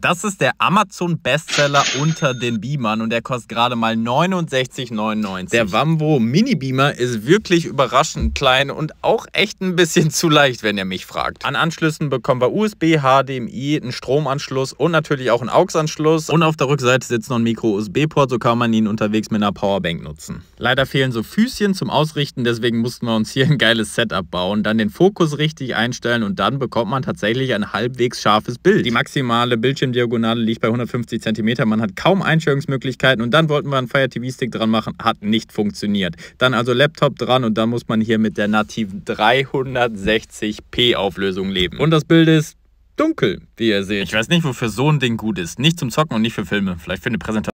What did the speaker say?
Das ist der Amazon-Bestseller unter den Beamern und der kostet gerade mal 69,99. Der Wambo Mini-Beamer ist wirklich überraschend klein und auch echt ein bisschen zu leicht, wenn ihr mich fragt. An Anschlüssen bekommen wir USB, HDMI, einen Stromanschluss und natürlich auch einen AUX-Anschluss. Und auf der Rückseite sitzt noch ein Micro-USB-Port, so kann man ihn unterwegs mit einer Powerbank nutzen. Leider fehlen so Füßchen zum Ausrichten, deswegen mussten wir uns hier ein geiles Setup bauen, dann den Fokus richtig einstellen und dann bekommt man tatsächlich ein halbwegs scharfes Bild. Die maximale Bildschirm Bildschirmdiagonale liegt bei 150 cm. Man hat kaum Einstellungsmöglichkeiten und dann wollten wir einen Fire TV Stick dran machen, hat nicht funktioniert. Dann also Laptop dran und dann muss man hier mit der nativen 360p Auflösung leben. Und das Bild ist dunkel, wie ihr seht. Ich weiß nicht, wofür so ein Ding gut ist. Nicht zum Zocken und nicht für Filme. Vielleicht für eine Präsentation.